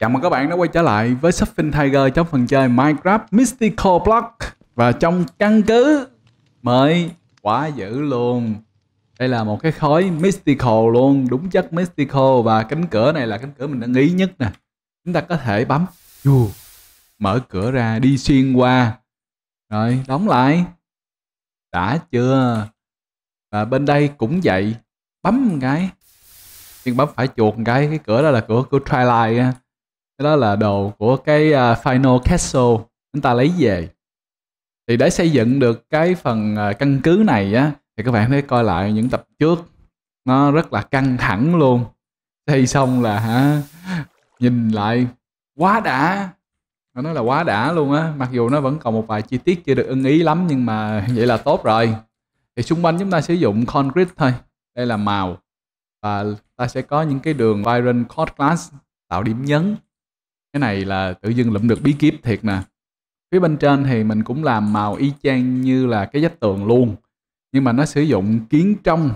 Chào mừng các bạn đã quay trở lại với Shopping Tiger trong phần chơi Minecraft Mystical Block và trong căn cứ mới quá dữ luôn. Đây là một cái khối Mystical luôn, đúng chất Mystical và cánh cửa này là cánh cửa mình đã ý nhất nè. Chúng ta có thể bấm dù mở cửa ra đi xuyên qua rồi đóng lại đã chưa và bên đây cũng vậy bấm một cái nhưng bấm phải chuột một cái cái cửa đó là cửa của Twilight đó là đồ của cái uh, final castle chúng ta lấy về thì để xây dựng được cái phần uh, căn cứ này á thì các bạn thấy coi lại những tập trước nó rất là căng thẳng luôn xây xong là hả nhìn lại quá đã nó nói là quá đã luôn á mặc dù nó vẫn còn một vài chi tiết chưa được ưng ý lắm nhưng mà vậy là tốt rồi thì xung quanh chúng ta sử dụng concrete thôi đây là màu và ta sẽ có những cái đường viral chord glass tạo điểm nhấn cái này là tự dưng lụm được bí kíp thiệt nè phía bên trên thì mình cũng làm màu y chang như là cái vách tường luôn nhưng mà nó sử dụng kiến trong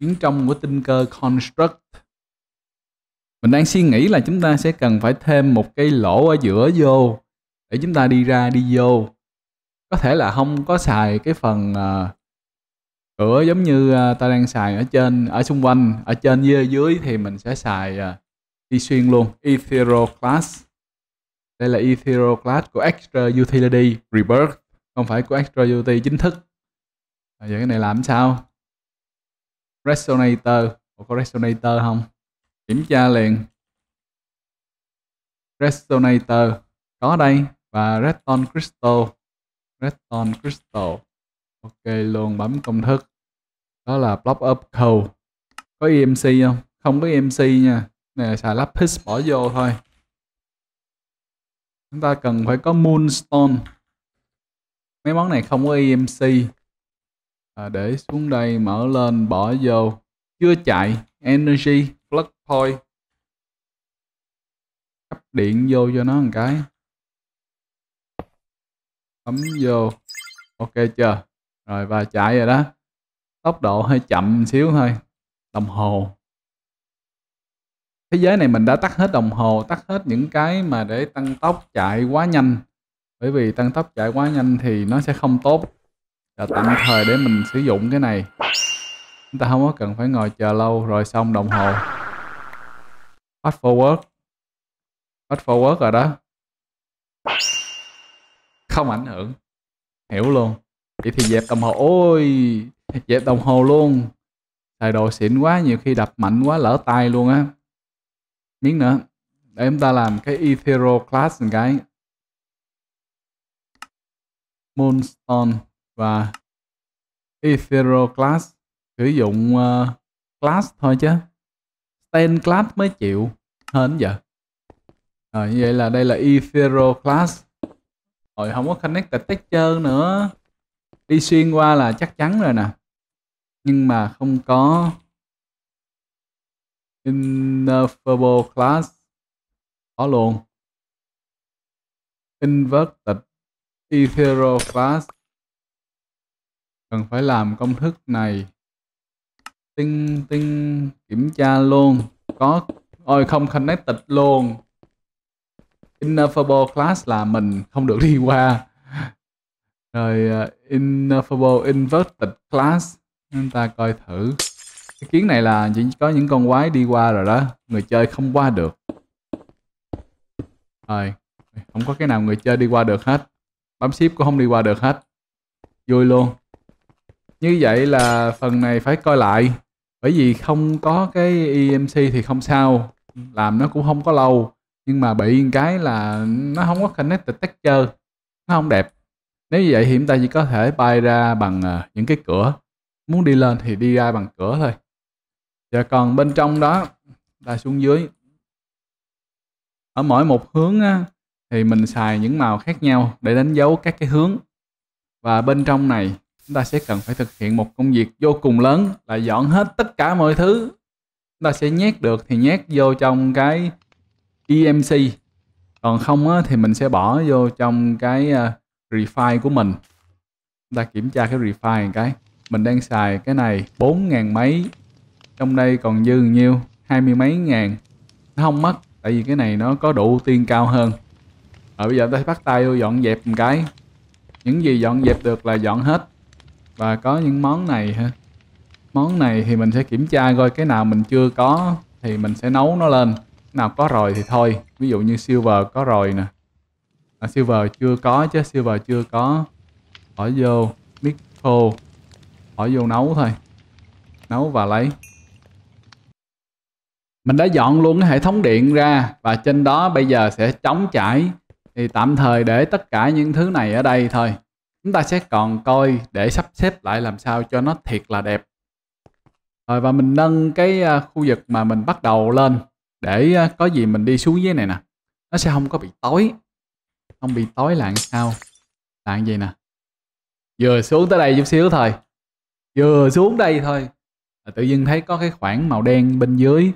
kiến trong của tinh cơ construct mình đang suy nghĩ là chúng ta sẽ cần phải thêm một cái lỗ ở giữa vô để chúng ta đi ra đi vô có thể là không có xài cái phần à, cửa giống như à, ta đang xài ở trên ở xung quanh ở trên dưới, dưới thì mình sẽ xài đi à, xuyên luôn ethereal class đây là Ethereum class của Extra Utility Rebirth không phải của Extra Utility chính thức à, giờ cái này làm sao Resonator Ủa, có Resonator không kiểm tra liền Resonator có đây và Redstone Crystal Redstone Crystal ok luôn bấm công thức đó là block up code có EMC không không có EMC nha này là xài lapis bỏ vô thôi chúng ta cần phải có moonstone mấy món này không có EMC à, để xuống đây mở lên bỏ vô chưa chạy energy plug point cấp điện vô cho nó một cái bấm vô ok chưa rồi và chạy rồi đó tốc độ hơi chậm một xíu thôi đồng hồ thế giới này mình đã tắt hết đồng hồ, tắt hết những cái mà để tăng tốc chạy quá nhanh. Bởi vì tăng tốc chạy quá nhanh thì nó sẽ không tốt. Và tạm thời để mình sử dụng cái này. Chúng ta không có cần phải ngồi chờ lâu rồi xong đồng hồ. Fast forward. Fast forward rồi đó. Không ảnh hưởng. Hiểu luôn. Vậy thì dẹp đồng hồ. Ôi, dẹp đồng hồ luôn. Xài đồ xịn quá, nhiều khi đập mạnh quá lỡ tay luôn á miếng nữa để chúng ta làm cái ethereal class một cái moonstone và ethereal class sử dụng uh, class thôi chứ stain class mới chịu hên giờ rồi như vậy là đây là ethereal class rồi không có connected texture nữa đi xuyên qua là chắc chắn rồi nè nhưng mà không có Inferable class có luôn inverted ethero class cần phải làm công thức này tinh tinh kiểm tra luôn có ôi không connected luôn Inferable class là mình không được đi qua rồi uh, ờ, innervable inverted class chúng ta coi thử cái kiến này là chỉ có những con quái đi qua rồi đó người chơi không qua được rồi không có cái nào người chơi đi qua được hết bấm ship cũng không đi qua được hết vui luôn như vậy là phần này phải coi lại bởi vì không có cái EMC thì không sao làm nó cũng không có lâu nhưng mà bị cái là nó không có connected texture nó không đẹp nếu như vậy thì chúng ta chỉ có thể bay ra bằng à, những cái cửa muốn đi lên thì đi ra bằng cửa thôi và dạ, còn bên trong đó là xuống dưới ở mỗi một hướng á, thì mình xài những màu khác nhau để đánh dấu các cái hướng và bên trong này chúng ta sẽ cần phải thực hiện một công việc vô cùng lớn là dọn hết tất cả mọi thứ chúng ta sẽ nhét được thì nhét vô trong cái EMC còn không á, thì mình sẽ bỏ vô trong cái uh, à, refine của mình chúng ta kiểm tra cái refine cái mình đang xài cái này 4.000 mấy trong đây còn dư nhiêu hai mươi mấy ngàn nó không mất tại vì cái này nó có độ tiên cao hơn rồi bây giờ tôi bắt tay vô dọn dẹp một cái những gì dọn dẹp được là dọn hết và có những món này ha món này thì mình sẽ kiểm tra coi cái nào mình chưa có thì mình sẽ nấu nó lên cái nào có rồi thì thôi ví dụ như silver có rồi nè à, silver chưa có chứ silver chưa có bỏ vô mix khô bỏ vô nấu thôi nấu và lấy mình đã dọn luôn cái hệ thống điện ra và trên đó bây giờ sẽ chống chảy thì tạm thời để tất cả những thứ này ở đây thôi chúng ta sẽ còn coi để sắp xếp lại làm sao cho nó thiệt là đẹp rồi và mình nâng cái à, khu vực mà mình bắt đầu lên để à, có gì mình đi xuống dưới này nè nó sẽ không có bị tối không bị tối là sao là gì nè vừa xuống tới đây chút xíu thôi vừa xuống đây thôi tự dưng thấy có cái khoảng màu đen bên dưới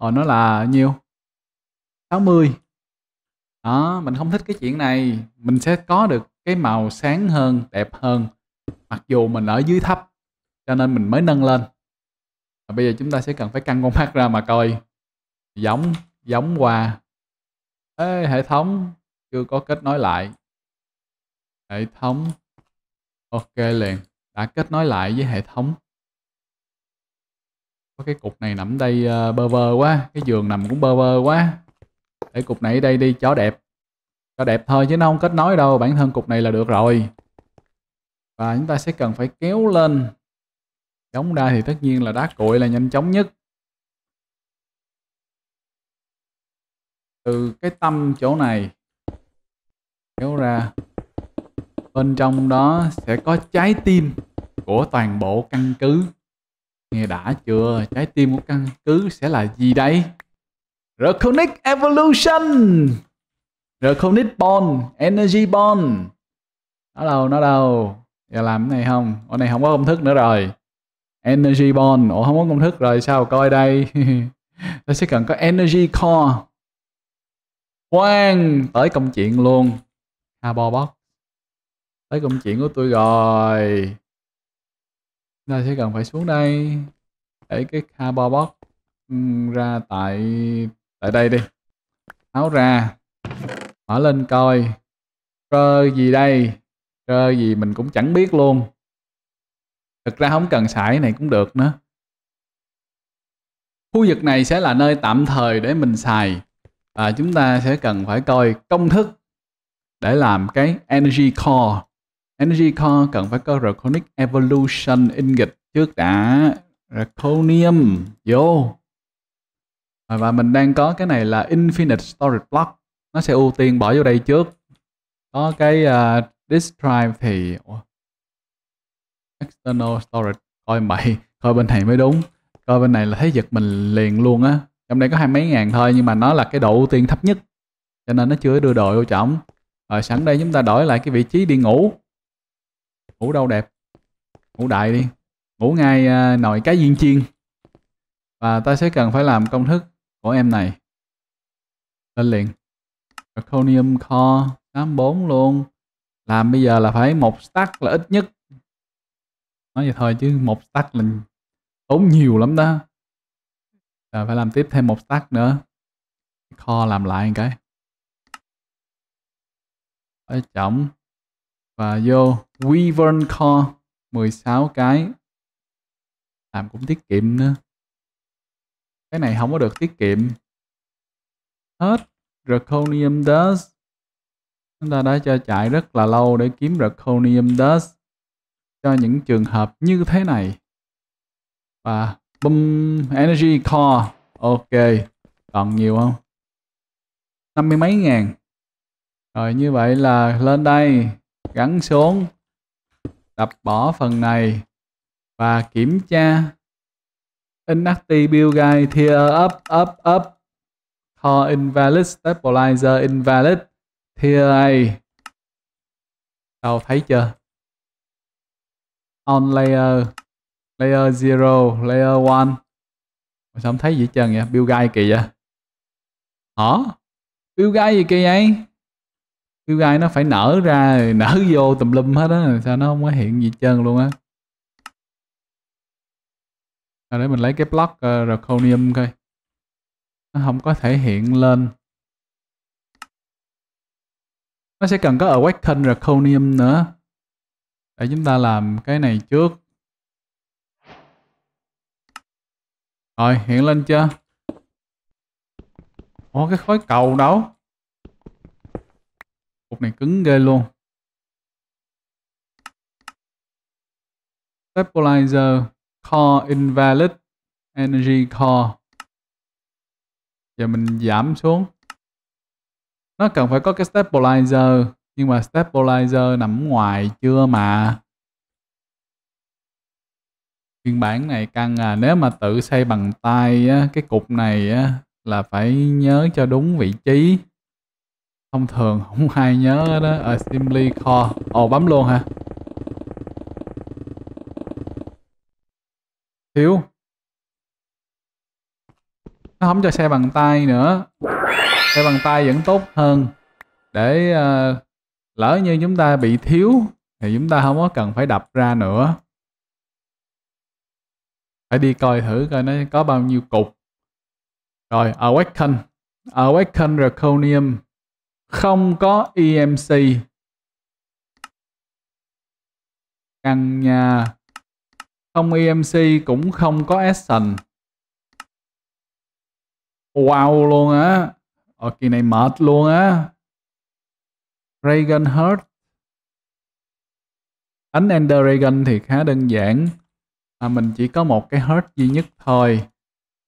hồi ờ, nó là nhiêu 60 đó mình không thích cái chuyện này mình sẽ có được cái màu sáng hơn đẹp hơn mặc dù mình ở dưới thấp cho nên mình mới nâng lên và bây giờ chúng ta sẽ cần phải căng con mắt ra mà coi giống giống qua Ê, hệ thống chưa có kết nối lại hệ thống ok liền đã kết nối lại với hệ thống có cái cục này nằm đây uh, bơ vơ quá cái giường nằm cũng bơ vơ quá để cục này ở đây đi chó đẹp cho đẹp thôi chứ nó không kết nối đâu bản thân cục này là được rồi và chúng ta sẽ cần phải kéo lên chống ra thì tất nhiên là đá cội là nhanh chóng nhất từ cái tâm chỗ này kéo ra bên trong đó sẽ có trái tim của toàn bộ căn cứ Nghe đã chưa? Trái tim của căn cứ sẽ là gì đây? Reconic Evolution! Reconic Bond, Energy Bond. Nó đâu, nó đâu. Giờ làm cái này không? Ở này không có công thức nữa rồi. Energy Bond. Ủa không có công thức rồi sao coi đây. nó sẽ cần có Energy Core. Quang, tới công chuyện luôn. Carbon Box. Tới công chuyện của tôi rồi ta sẽ cần phải xuống đây để cái carbon box ra tại tại đây đi tháo ra mở lên coi cơ gì đây cơ gì mình cũng chẳng biết luôn thực ra không cần xài này cũng được nữa khu vực này sẽ là nơi tạm thời để mình xài và chúng ta sẽ cần phải coi công thức để làm cái energy core Energy Core cần phải có Draconic Evolution Ingot trước đã Draconium vô và mình đang có cái này là Infinite Storage Block nó sẽ ưu tiên bỏ vô đây trước có cái uh, disk drive thì external storage coi mày coi bên này mới đúng coi bên này là thấy giật mình liền luôn á trong đây có hai mấy ngàn thôi nhưng mà nó là cái độ ưu tiên thấp nhất cho nên nó chưa đưa đội vô trọng rồi sẵn đây chúng ta đổi lại cái vị trí đi ngủ ngủ đâu đẹp ngủ đại đi ngủ ngay uh, nồi cá viên chiên và ta sẽ cần phải làm công thức của em này lên liền draconium core 84 luôn làm bây giờ là phải một stack là ít nhất nói vậy thôi chứ một stack là tốn nhiều lắm đó rồi phải làm tiếp thêm một stack nữa kho làm lại một cái ở chổng và vô Weaver Core 16 cái làm cũng tiết kiệm nữa cái này không có được tiết kiệm hết Draconium Dust chúng ta đã cho chạy rất là lâu để kiếm Draconium Dust cho những trường hợp như thế này và boom Energy Core ok còn nhiều không năm mươi mấy ngàn rồi như vậy là lên đây gắn xuống đập bỏ phần này và kiểm tra Inactive Build Guide Tier Up Up Up Core Invalid Stabilizer Invalid Tier A Đâu thấy chưa? On Layer Layer 0 Layer 1 Mà sao không thấy gì hết trơn vậy? Build Guide kì vậy? Hả? Build Guide gì kì vậy? cái gai nó phải nở ra nở vô tùm lum hết á sao nó không có hiện gì trơn luôn á để mình lấy cái block uh, draconium coi nó không có thể hiện lên nó sẽ cần có ở awaken draconium nữa để chúng ta làm cái này trước rồi hiện lên chưa Ủa cái khối cầu đâu Cục này cứng ghê luôn. Stabilizer core invalid energy core. Giờ mình giảm xuống. Nó cần phải có cái stabilizer nhưng mà stabilizer nằm ngoài chưa mà phiên bản này căng à nếu mà tự xây bằng tay á, cái cục này á, là phải nhớ cho đúng vị trí thông thường không ai nhớ đó ở assembly core ồ bấm luôn hả thiếu nó không cho xe bằng tay nữa xe bằng tay vẫn tốt hơn để uh, lỡ như chúng ta bị thiếu thì chúng ta không có cần phải đập ra nữa phải đi coi thử coi nó có bao nhiêu cục rồi awaken awaken draconium không có EMC căn nhà không EMC cũng không có action wow luôn á ở ờ, kỳ này mệt luôn á Dragon Heart đánh Ender Dragon thì khá đơn giản à, mình chỉ có một cái Heart duy nhất thôi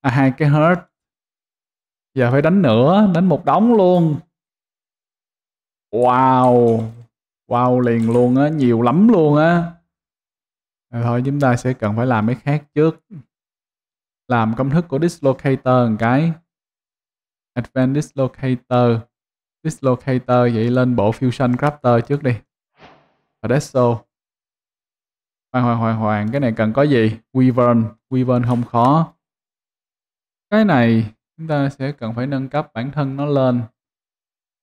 à, hai cái Heart giờ phải đánh nữa đánh một đống luôn Wow Wow liền luôn á Nhiều lắm luôn á Thôi chúng ta sẽ cần phải làm cái khác trước Làm công thức của Dislocator một cái Advanced Dislocator Dislocator vậy lên bộ Fusion Crafter trước đi Adesso Hoàng hoàng hoàng hoàng Cái này cần có gì? Wyvern Wyvern không khó Cái này chúng ta sẽ cần phải nâng cấp bản thân nó lên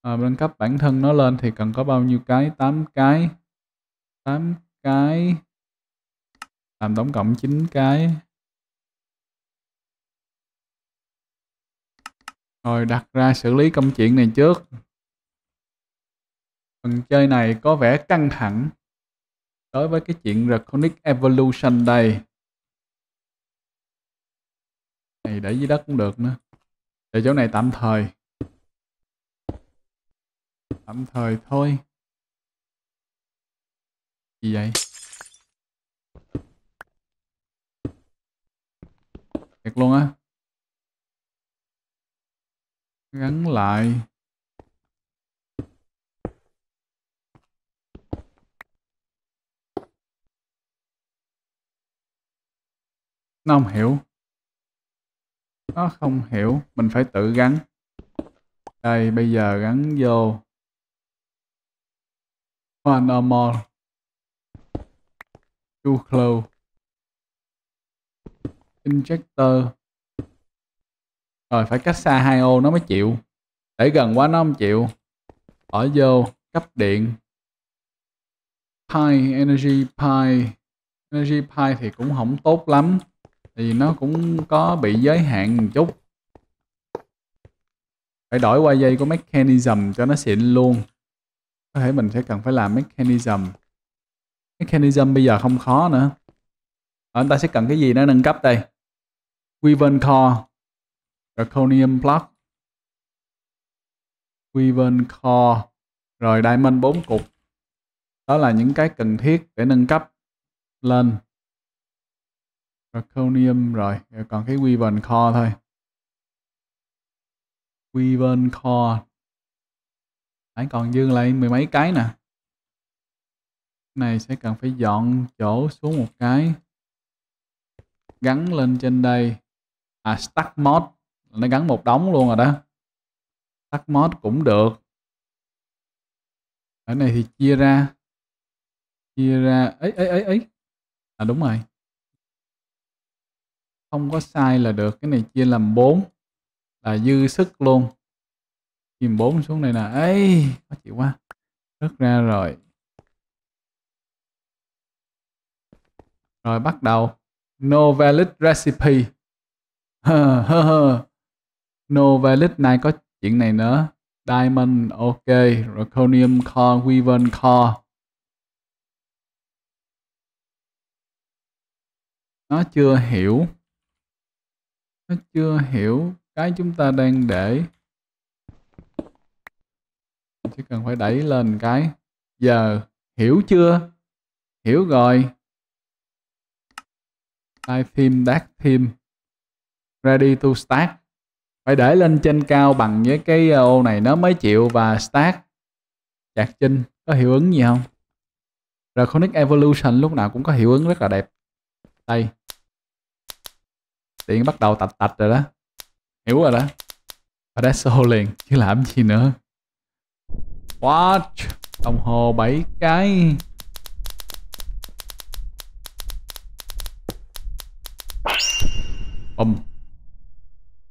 à, ờ, nâng cấp bản thân nó lên thì cần có bao nhiêu cái 8 cái 8 cái làm tổng cộng 9 cái rồi đặt ra xử lý công chuyện này trước phần chơi này có vẻ căng thẳng đối với cái chuyện Reconic Evolution đây này để dưới đất cũng được nữa để chỗ này tạm thời tạm thời thôi gì vậy thiệt luôn á gắn lại nó không hiểu nó không hiểu mình phải tự gắn đây bây giờ gắn vô One or more. Too close. Injector. Rồi phải cách xa hai ô nó mới chịu. Để gần quá nó không chịu. Bỏ vô cấp điện. Pi energy pi energy pi thì cũng không tốt lắm. Thì nó cũng có bị giới hạn một chút. Phải đổi qua dây của mechanism cho nó xịn luôn có thể mình sẽ cần phải làm mechanism mechanism bây giờ không khó nữa ở ờ, anh ta sẽ cần cái gì để nâng cấp đây Weaven Core Draconium Block Weaven Core rồi Diamond 4 cục đó là những cái cần thiết để nâng cấp lên Draconium rồi, rồi còn cái Weaven Core thôi Weaven Core Đấy, còn dư lại mười mấy cái nè này sẽ cần phải dọn chỗ xuống một cái gắn lên trên đây à stack mod nó gắn một đống luôn rồi đó stack mod cũng được ở này thì chia ra chia ra ấy ấy ấy ấy à đúng rồi không có sai là được cái này chia làm bốn là dư sức luôn chìm 4 xuống đây nè ấy khó chịu quá rớt ra rồi rồi bắt đầu no valid recipe no valid này có chuyện này nữa diamond ok Reconium core weaven core nó chưa hiểu nó chưa hiểu cái chúng ta đang để chỉ cần phải đẩy lên cái giờ hiểu chưa hiểu rồi live theme dark theme ready to start phải để lên trên cao bằng với cái ờ, ô này nó mới chịu và start chặt chinh có hiệu ứng gì không rồi Reconic Evolution lúc nào cũng có hiệu ứng rất là đẹp đây tiện bắt đầu tạch tạch rồi đó hiểu rồi đó và đã liền chứ làm gì nữa watch đồng hồ 7 cái bùm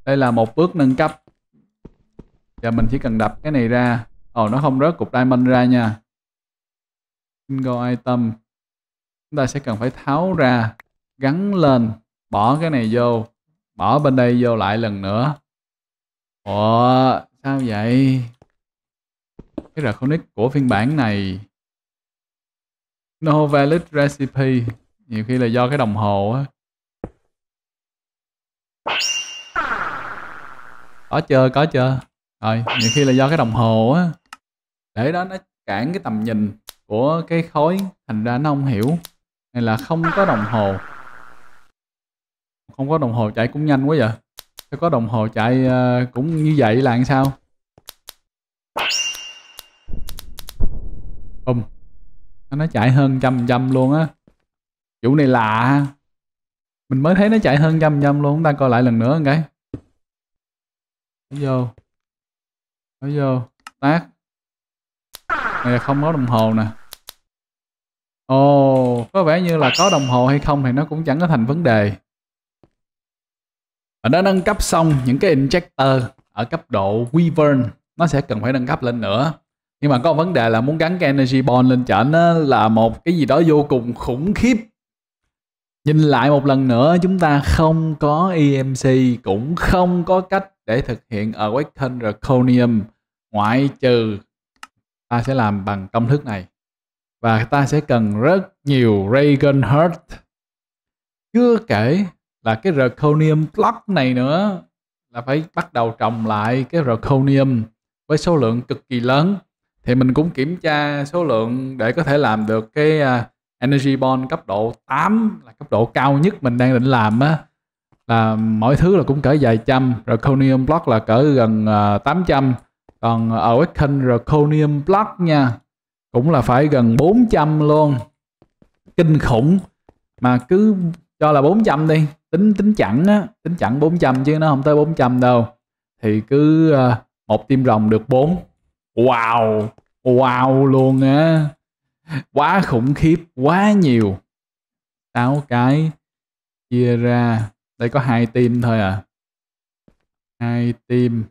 đây là một bước nâng cấp giờ mình chỉ cần đập cái này ra ồ nó không rớt cục diamond ra nha single item chúng ta sẽ cần phải tháo ra gắn lên bỏ cái này vô bỏ bên đây vô lại lần nữa ủa sao vậy cái raconic của phiên bản này no valid recipe nhiều khi là do cái đồng hồ á có chưa có chưa rồi nhiều khi là do cái đồng hồ á để đó nó cản cái tầm nhìn của cái khối thành ra nó không hiểu này là không có đồng hồ không có đồng hồ chạy cũng nhanh quá vậy có đồng hồ chạy ờ, cũng như vậy là làm sao không, nó chạy hơn trăm trăm luôn á chủ này lạ mình mới thấy nó chạy hơn trăm trăm luôn chúng ta coi lại lần nữa cái vô nó vô tác này không có đồng hồ nè ồ có vẻ như là có đồng hồ hay không thì nó cũng chẳng có thành vấn đề và nó nâng cấp xong những cái injector ở cấp độ weaver, nó sẽ cần phải nâng cấp lên nữa nhưng mà có vấn đề là muốn gắn cái energy bond lên trển là một cái gì đó vô cùng khủng khiếp nhìn lại một lần nữa chúng ta không có EMC cũng không có cách để thực hiện Awaken Draconium ngoại trừ ta sẽ làm bằng công thức này và ta sẽ cần rất nhiều Reagan heart chưa kể là cái Draconium block này nữa là phải bắt đầu trồng lại cái Draconium với số lượng cực kỳ lớn thì mình cũng kiểm tra số lượng để có thể làm được cái à, energy bond cấp độ 8 là cấp độ cao nhất mình đang định làm á là mỗi thứ là cũng cỡ vài trăm rồi conium block là cỡ gần uh, à, 800 còn awaken rồi conium block nha cũng là phải gần 400 luôn kinh khủng mà cứ cho là 400 đi tính tính chặn á tính chẵn 400 chứ nó không tới 400 đâu thì cứ à, một tim rồng được 4 Wow, wow luôn á. Quá khủng khiếp, quá nhiều. Sáu cái chia ra. Đây có hai tim thôi à. Hai tim,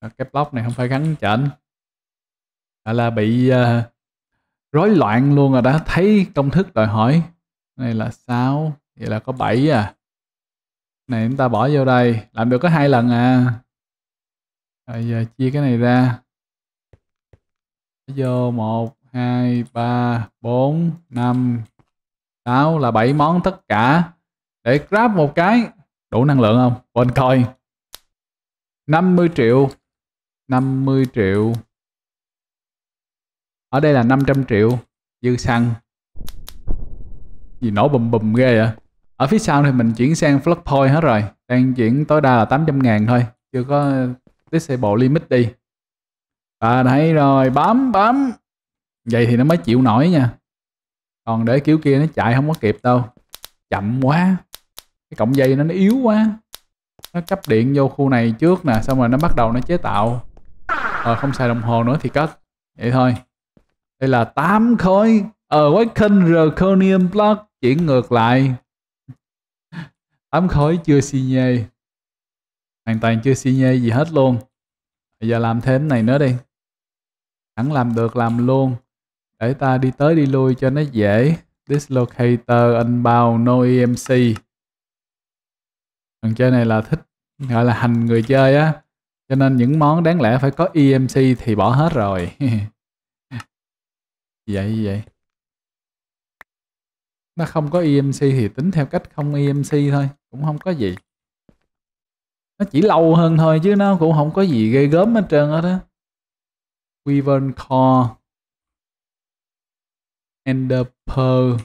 ờ, Cái block này không phải gắn chỉnh. À là bị uh, rối loạn luôn rồi đã thấy công thức đòi hỏi. Này là sáu, vậy là có bảy à. Này chúng ta bỏ vô đây, làm được có hai lần à. Rồi giờ chia cái này ra vô 1 2 3 4 5 6 là 7 món tất cả để grab một cái đủ năng lượng không quên coi 50 triệu 50 triệu ở đây là 500 triệu dư xăng gì nổ bùm bùm ghê vậy ở phía sau thì mình chuyển sang flood point hết rồi đang chuyển tối đa là 800 ngàn thôi chưa có disable limit đi à thấy rồi bấm bấm vậy thì nó mới chịu nổi nha còn để kiểu kia nó chạy không có kịp đâu chậm quá cái cọng dây nó, nó yếu quá nó cấp điện vô khu này trước nè xong rồi nó bắt đầu nó chế tạo rồi ờ, không xài đồng hồ nữa thì cất vậy thôi đây là 8 khối Awaken Zirconium Block chuyển ngược lại 8 khối chưa xi nhê hoàn toàn chưa xi nhê gì hết luôn bây giờ làm thêm này nữa đi hẳn làm được làm luôn để ta đi tới đi lui cho nó dễ dislocator unbound no emc phần chơi này là thích gọi là hành người chơi á cho nên những món đáng lẽ phải có emc thì bỏ hết rồi vậy vậy nó không có emc thì tính theo cách không emc thôi cũng không có gì nó chỉ lâu hơn thôi chứ nó cũng không có gì gây gớm hết trơn hết á Wyvern Core, Ender Pearl.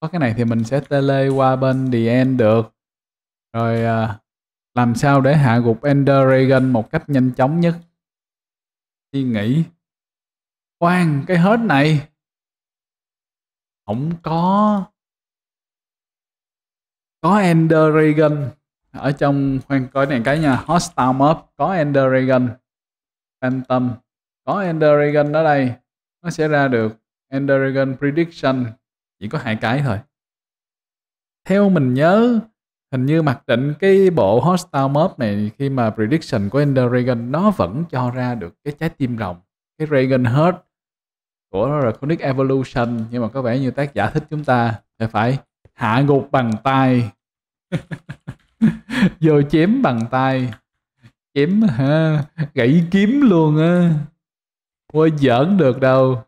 Có cái này thì mình sẽ tele qua bên The End được. Rồi uh, làm sao để hạ gục Ender Dragon một cách nhanh chóng nhất? Suy nghĩ. Khoan, cái hết này không có có Ender Dragon ở trong khoan coi này cái nha hostile mob có Ender Dragon Phantom. Có Ender Dragon ở đây, nó sẽ ra được Ender Prediction, chỉ có hai cái thôi. Theo mình nhớ, hình như mặc định cái bộ Hostile Mob này khi mà prediction của Ender nó vẫn cho ra được cái trái tim rồng, cái Dragon Heart của Reconic Evolution nhưng mà có vẻ như tác giả thích chúng ta sẽ phải hạ gục bằng tay vô chém bằng tay chém ha gãy kiếm luôn á ôi giỡn được đâu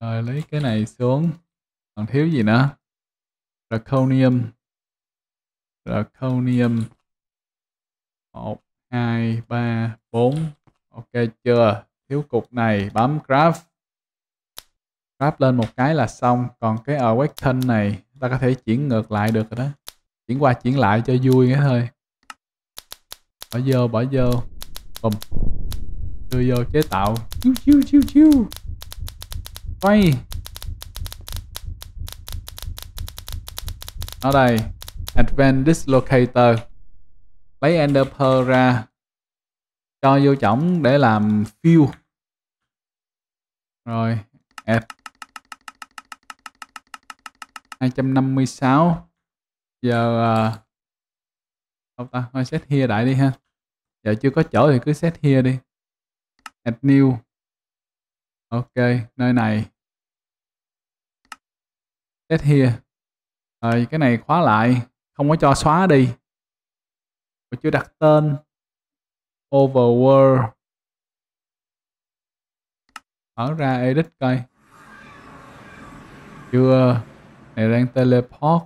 rồi lấy cái này xuống còn thiếu gì nữa draconium draconium một hai ba bốn ok chưa thiếu cục này bấm craft craft lên một cái là xong còn cái ở awaken này ta có thể chuyển ngược lại được rồi đó chuyển qua chuyển lại cho vui cái thôi bỏ vô bỏ vô bùm đưa vô chế tạo chiu chiu chiu chiu quay ở đây Advent Dislocator lấy Ender Pearl ra cho vô chổng để làm fuel rồi F 256 giờ à, uh, không ta thôi set here đại đi ha giờ dạ, chưa có chỗ thì cứ set here đi add new ok nơi này set here rồi cái này khóa lại không có cho xóa đi mình chưa đặt tên overworld mở ra edit coi chưa này đang teleport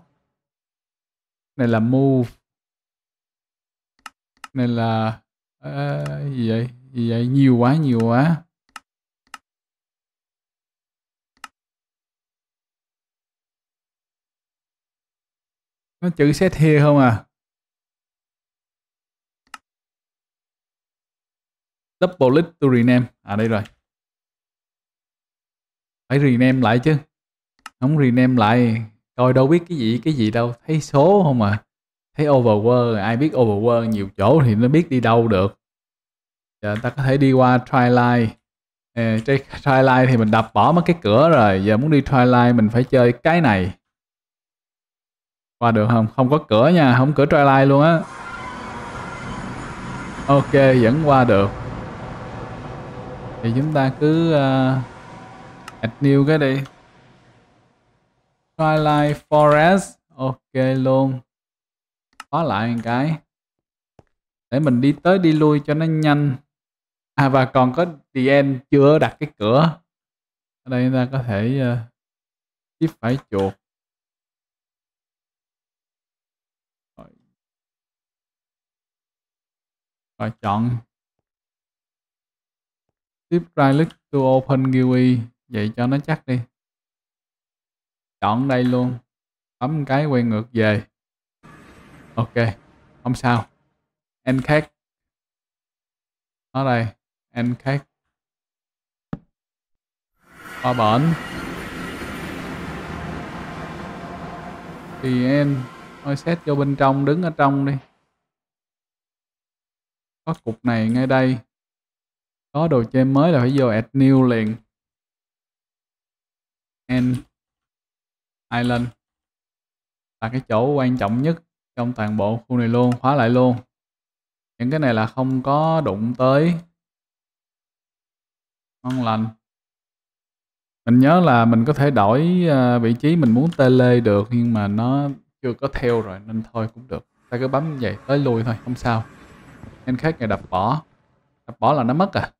này là move này là à, gì vậy gì vậy nhiều quá nhiều quá nó chữ set here không à double list to rename à đây rồi phải rename lại chứ không rename lại coi đâu biết cái gì cái gì đâu thấy số không à thấy overworld ai biết overworld nhiều chỗ thì nó biết đi đâu được giờ ta có thể đi qua twilight à, twilight thì mình đập bỏ mất cái cửa rồi giờ muốn đi twilight mình phải chơi cái này qua được không không có cửa nha không cửa twilight luôn á ok vẫn qua được thì chúng ta cứ uh, add new cái đi twilight forest ok luôn khóa lại một cái để mình đi tới đi lui cho nó nhanh à và còn có the end chưa đặt cái cửa ở đây chúng ta có thể uh, ờ, tiếp phải chuột và chọn tiếp right click to open GUI vậy cho nó chắc đi chọn đây luôn bấm cái quay ngược về ok không sao em khác ở đây em khác qua bển thì em thôi xét vô bên trong đứng ở trong đi có cục này ngay đây có đồ chơi mới là phải vô add new liền and island là cái chỗ quan trọng nhất trong toàn bộ khu này luôn khóa lại luôn những cái này là không có đụng tới ngon lành mình nhớ là mình có thể đổi ờ, vị trí mình muốn tele được nhưng mà nó chưa có theo rồi nên thôi cũng được ta cứ bấm vậy tới lui thôi không sao nên khác ngày đập bỏ đập bỏ là nó mất à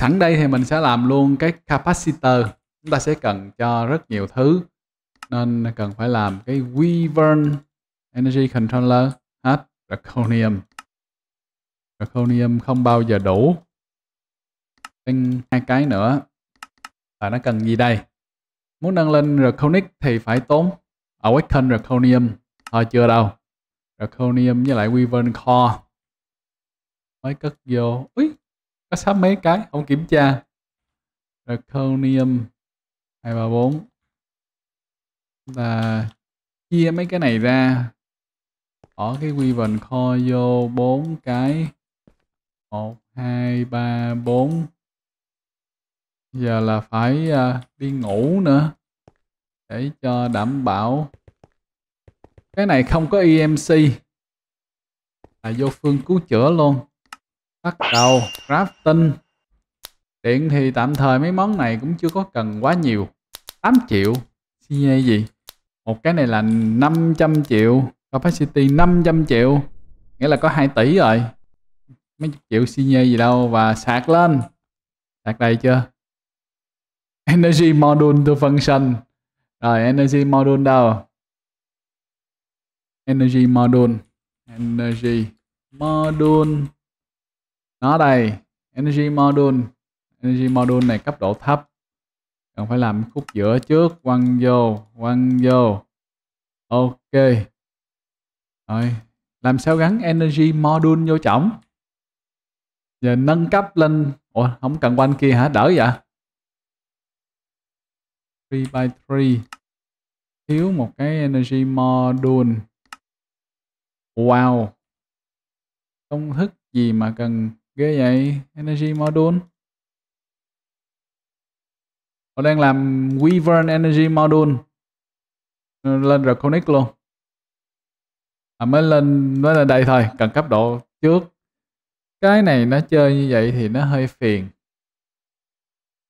sẵn đây thì mình sẽ làm luôn cái capacitor chúng ta sẽ cần cho rất nhiều thứ nên cần phải làm cái Wyvern Energy Controller H Draconium Draconium không bao giờ đủ Tinh hai cái nữa và nó cần gì đây muốn nâng lên Draconic thì phải tốn Awaken Draconium thôi chưa đâu Draconium với lại Wyvern Core mới cất vô Úi, có sắp mấy cái không kiểm tra Draconium 234 và chia mấy cái này ra bỏ cái quy vần kho vô bốn cái một hai ba bốn giờ là phải uh, đi ngủ nữa để cho đảm bảo cái này không có EMC là vô phương cứu chữa luôn bắt đầu crafting điện thì tạm thời mấy món này cũng chưa có cần quá nhiều 8 triệu CA gì một cái này là 500 triệu capacity 500 triệu nghĩa là có 2 tỷ rồi mấy triệu xi gì đâu và sạc lên sạc đầy chưa energy module to function rồi energy module đâu energy module energy module nó đây energy module energy module này cấp độ thấp cần phải làm khúc giữa trước quăng vô quăng vô ok rồi làm sao gắn energy module vô chổng giờ nâng cấp lên ủa không cần quanh kia hả đỡ vậy 3 by 3 thiếu một cái energy module wow công thức gì mà cần ghê vậy energy module họ đang làm Weaver Energy Module lên rồi connect luôn à, mới lên mới là đây thôi cần cấp độ trước cái này nó chơi như vậy thì nó hơi phiền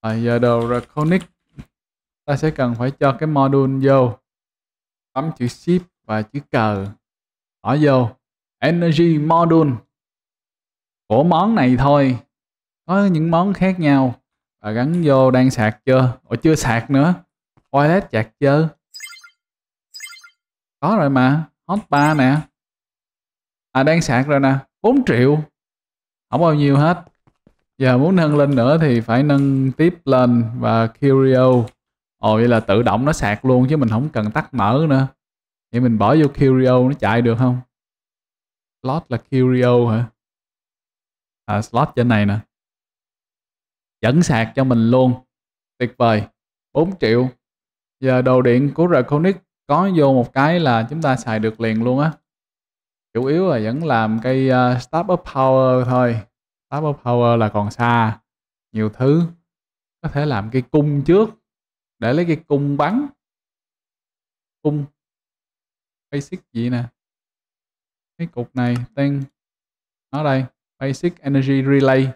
à, giờ đồ Raconic ta sẽ cần phải cho cái module vô bấm chữ ship và chữ cờ bỏ vô energy module của món này thôi có những món khác nhau và gắn vô đang sạc chưa ủa chưa sạc nữa wireless sạc chưa có rồi mà hot 3 nè à đang sạc rồi nè 4 triệu không bao nhiêu hết giờ muốn nâng lên nữa thì phải nâng tiếp lên và curio ồ vậy là tự động nó sạc luôn chứ mình không cần tắt mở nữa vậy mình bỏ vô curio nó chạy được không slot là curio hả à, slot trên này nè dẫn sạc cho mình luôn tuyệt vời 4 triệu giờ đồ điện của Reconic có vô một cái là chúng ta xài được liền luôn á chủ yếu là vẫn làm cây uh, ờ, start up power thôi start up power là còn xa nhiều thứ có thể làm cái cung trước để lấy cái cung bắn cung basic gì nè cái cục này tên nó đây basic energy relay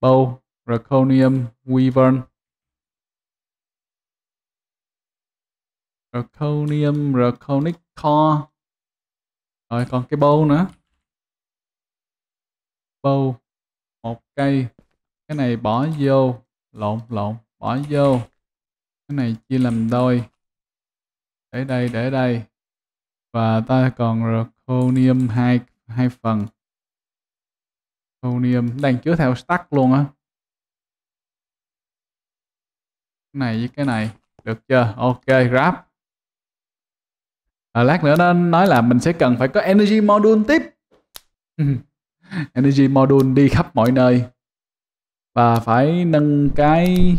bow Draconium Wyvern Draconium Draconic Core Rồi còn cái bow nữa Bow một cây Cái này bỏ vô Lộn lộn bỏ vô Cái này chia làm đôi Để đây để đây Và ta còn Draconium hai hai phần Draconium đang chứa theo stack luôn á này với cái này được chưa ok grab à, lát nữa nó nói là mình sẽ cần phải có energy module tiếp energy module đi khắp mọi nơi và phải nâng cái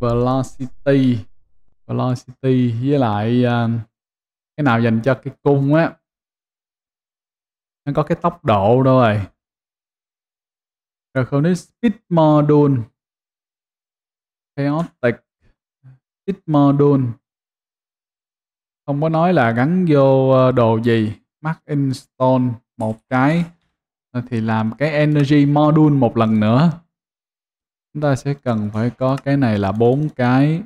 velocity velocity với lại uh, cái nào dành cho cái cung á nó có cái tốc độ đâu rồi Recognize speed module chaotic sigmoidal không có nói là gắn vô ờ, đồ gì mark in stone một cái ờ, thì làm cái energy module một lần nữa chúng ta sẽ cần phải có cái này là bốn cái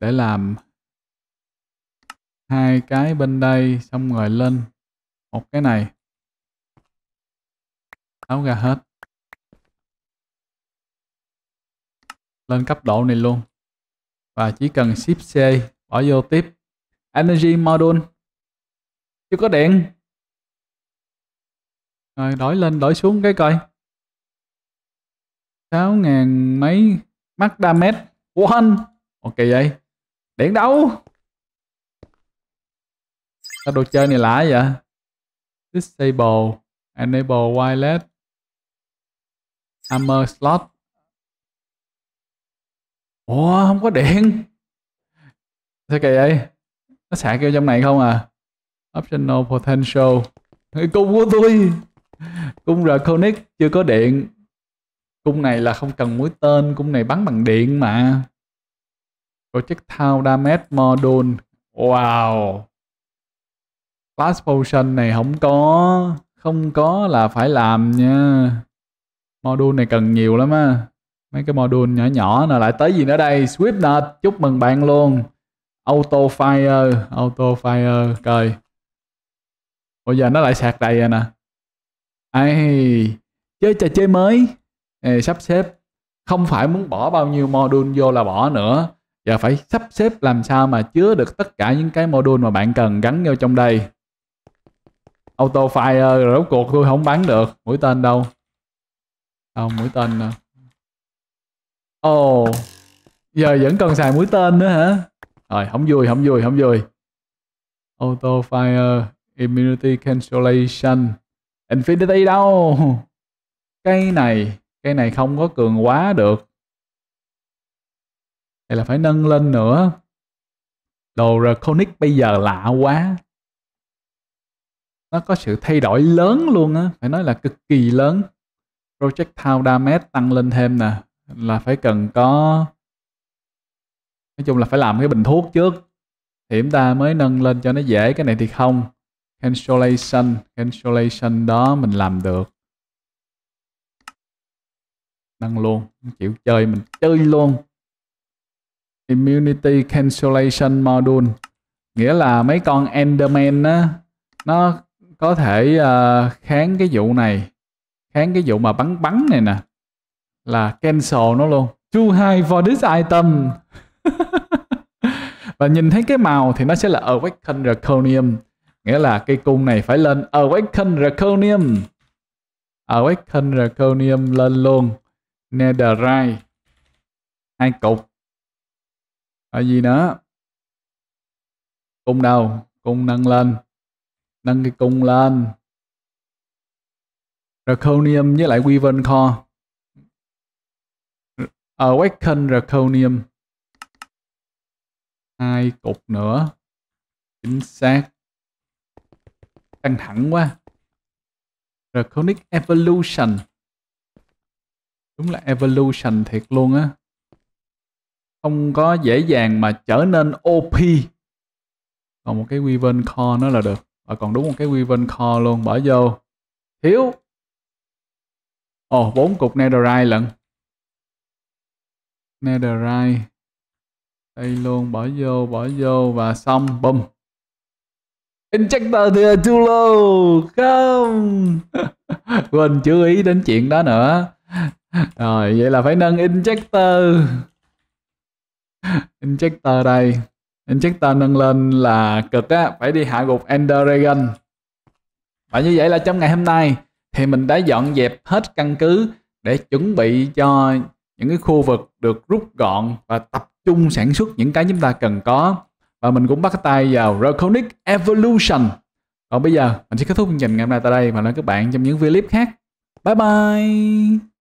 để làm hai cái bên đây xong rồi lên một cái này tháo ra hết lên cấp độ này luôn và chỉ cần ship C bỏ vô tiếp energy module chưa có điện rồi đổi lên đổi xuống cái coi sáu ngàn mấy mắt đa mét ok vậy điện đâu sao đồ chơi này lạ vậy disable enable wireless armor slot ủa không có điện thế kỳ vậy nó xả kêu trong này không à optional potential cung của tôi cung rồi connect chưa có điện cung này là không cần mũi tên cung này bắn bằng điện mà projectile damage module wow class potion này không có không có là phải làm nha module này cần nhiều lắm á mấy cái module nhỏ nhỏ nè lại tới gì nữa đây Swift nè chúc mừng bạn luôn auto fire auto fire trời bây giờ nó lại sạc đầy rồi nè ai chơi trò chơi mới Ê, sắp xếp không phải muốn bỏ bao nhiêu module vô là bỏ nữa giờ phải sắp xếp làm sao mà chứa được tất cả những cái module mà bạn cần gắn vô trong đây auto fire rốt cuộc tôi không bắn được mũi tên đâu không mũi tên nào. Ồ oh, Giờ vẫn còn xài mũi tên nữa hả Rồi không vui không vui không vui Auto fire Immunity cancellation Infinity đâu Cây này cây này không có cường quá được Hay là phải nâng lên nữa Đồ Draconic bây giờ lạ quá Nó có sự thay đổi lớn luôn á Phải nói là cực kỳ lớn Projectile damage tăng lên thêm nè là phải cần có nói chung là phải làm cái bình thuốc trước thì chúng ta mới nâng lên cho nó dễ cái này thì không cancellation cancellation đó mình làm được nâng luôn chịu chơi mình chơi luôn immunity cancellation module nghĩa là mấy con enderman á nó có thể uh, kháng cái vụ này kháng cái vụ mà bắn bắn này nè là cancel nó luôn choose hide for this item và nhìn thấy cái màu thì nó sẽ là awaken draconium nghĩa là cây cung này phải lên awaken draconium awaken draconium lên luôn netherite hai cục ở gì nữa cung đâu cung nâng lên nâng cái cung lên draconium với lại wyvern core Awaken ờ, Draconium hai cục nữa chính xác căng thẳng quá Draconic Evolution đúng là Evolution thiệt luôn á không có dễ dàng mà trở nên OP còn một cái Weaven Core nó là được và còn đúng một cái Weaven Core luôn bỏ vô thiếu ồ oh, bốn cục Netherite lận netherite đây luôn bỏ vô bỏ vô và xong bum injector thì too low không quên chú ý đến chuyện đó nữa rồi vậy là phải nâng injector injector đây injector nâng lên là cực á phải đi hạ gục ender dragon và như vậy là trong ngày hôm nay thì mình đã dọn dẹp hết căn cứ để chuẩn bị cho những cái khu vực được rút gọn và tập trung sản xuất những cái chúng ta cần có và mình cũng bắt tay vào Reconic Evolution còn bây giờ mình sẽ kết thúc chương trình ngày hôm nay tại đây và hẹn các bạn trong những video clip khác bye bye